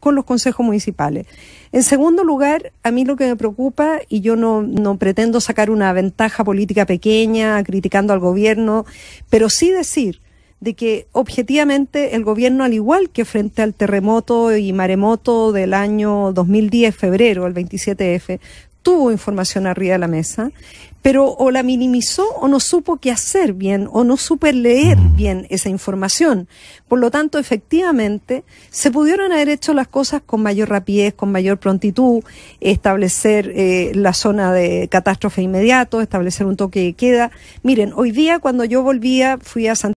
con los consejos municipales. En segundo lugar, a mí lo que me preocupa, y yo no, no pretendo sacar una ventaja política pequeña criticando al gobierno, pero sí decir de que objetivamente el gobierno, al igual que frente al terremoto y maremoto del año 2010, febrero, el 27F, tuvo información arriba de la mesa, pero o la minimizó o no supo qué hacer bien o no supe leer mm. bien esa información. Por lo tanto, efectivamente, se pudieron haber hecho las cosas con mayor rapidez, con mayor prontitud, establecer eh, la zona de catástrofe inmediato, establecer un toque de queda. Miren, hoy día cuando yo volvía, fui a Santiago.